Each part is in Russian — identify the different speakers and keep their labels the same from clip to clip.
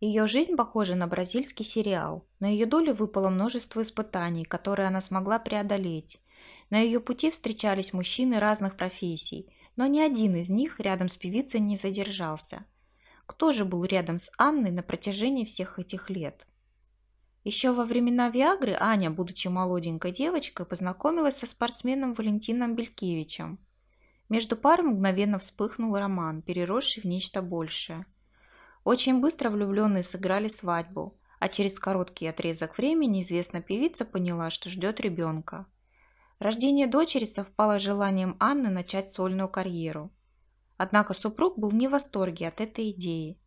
Speaker 1: Ее жизнь похожа на бразильский сериал. На ее доле выпало множество испытаний, которые она смогла преодолеть. На ее пути встречались мужчины разных профессий, но ни один из них рядом с певицей не задержался. Кто же был рядом с Анной на протяжении всех этих лет? Еще во времена Виагры Аня, будучи молоденькой девочкой, познакомилась со спортсменом Валентином Белькевичем. Между парой мгновенно вспыхнул роман, переросший в нечто большее – очень быстро влюбленные сыграли свадьбу, а через короткий отрезок времени известная певица поняла, что ждет ребенка. Рождение дочери совпало с желанием Анны начать сольную карьеру. Однако супруг был не в восторге от этой идеи.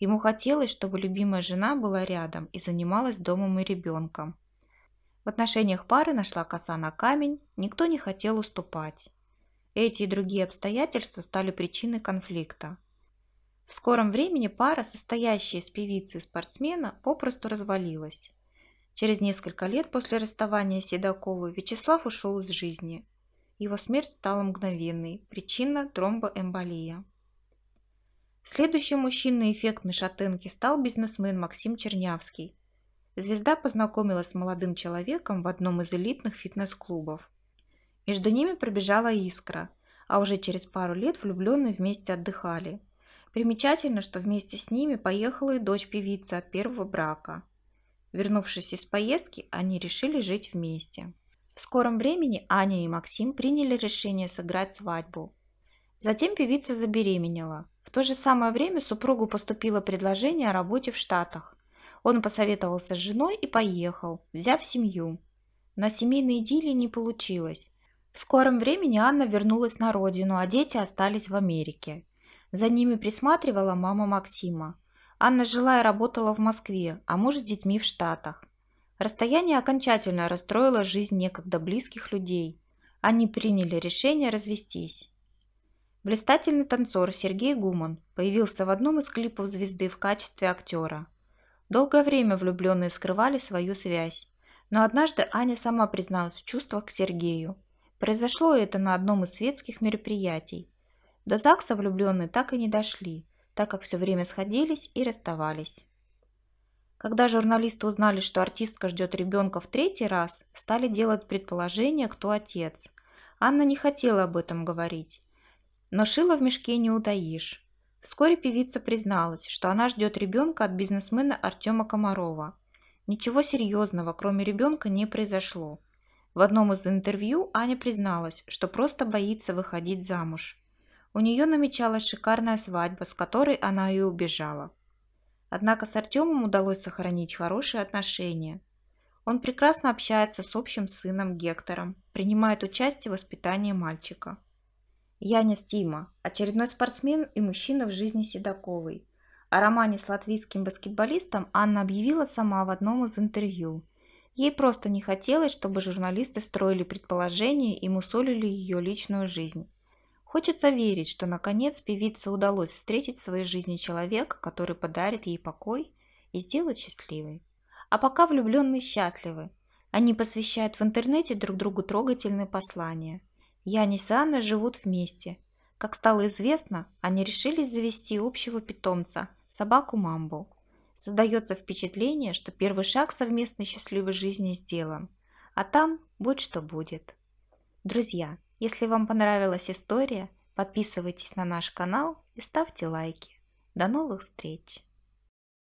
Speaker 1: Ему хотелось, чтобы любимая жена была рядом и занималась домом и ребенком. В отношениях пары нашла коса на камень, никто не хотел уступать. Эти и другие обстоятельства стали причиной конфликта – в скором времени пара, состоящая из певицы и спортсмена, попросту развалилась. Через несколько лет после расставания Седокова Вячеслав ушел из жизни. Его смерть стала мгновенной, причина тромбоэмболия. Следующим мужчиной эффектной шатенки стал бизнесмен Максим Чернявский. Звезда познакомилась с молодым человеком в одном из элитных фитнес-клубов. Между ними пробежала искра, а уже через пару лет влюбленные вместе отдыхали – Примечательно, что вместе с ними поехала и дочь певицы от первого брака. Вернувшись из поездки, они решили жить вместе. В скором времени Аня и Максим приняли решение сыграть свадьбу. Затем певица забеременела. В то же самое время супругу поступило предложение о работе в Штатах. Он посоветовался с женой и поехал, взяв семью. На семейной идиллии не получилось. В скором времени Анна вернулась на родину, а дети остались в Америке. За ними присматривала мама Максима. Анна жила и работала в Москве, а муж с детьми в Штатах. Расстояние окончательно расстроило жизнь некогда близких людей. Они приняли решение развестись. Блистательный танцор Сергей Гуман появился в одном из клипов звезды в качестве актера. Долгое время влюбленные скрывали свою связь, но однажды Аня сама призналась в чувствах к Сергею. Произошло это на одном из светских мероприятий. До ЗАГСа влюбленные так и не дошли, так как все время сходились и расставались. Когда журналисты узнали, что артистка ждет ребенка в третий раз, стали делать предположения, кто отец. Анна не хотела об этом говорить. Но шила в мешке не утаишь. Вскоре певица призналась, что она ждет ребенка от бизнесмена Артема Комарова. Ничего серьезного, кроме ребенка, не произошло. В одном из интервью Аня призналась, что просто боится выходить замуж. У нее намечалась шикарная свадьба, с которой она и убежала. Однако с Артемом удалось сохранить хорошие отношения. Он прекрасно общается с общим сыном Гектором, принимает участие в воспитании мальчика. Янис Тима – очередной спортсмен и мужчина в жизни Седоковой. О романе с латвийским баскетболистом Анна объявила сама в одном из интервью. Ей просто не хотелось, чтобы журналисты строили предположения и мусолили ее личную жизнь. Хочется верить, что наконец певице удалось встретить в своей жизни человека, который подарит ей покой и сделает счастливой. А пока влюбленные счастливы. Они посвящают в интернете друг другу трогательные послания. Янис и Анна живут вместе. Как стало известно, они решились завести общего питомца – собаку Мамбу. Создается впечатление, что первый шаг совместной счастливой жизни сделан. А там будь что будет. Друзья, если вам понравилась история, подписывайтесь на наш канал и ставьте лайки. До новых встреч!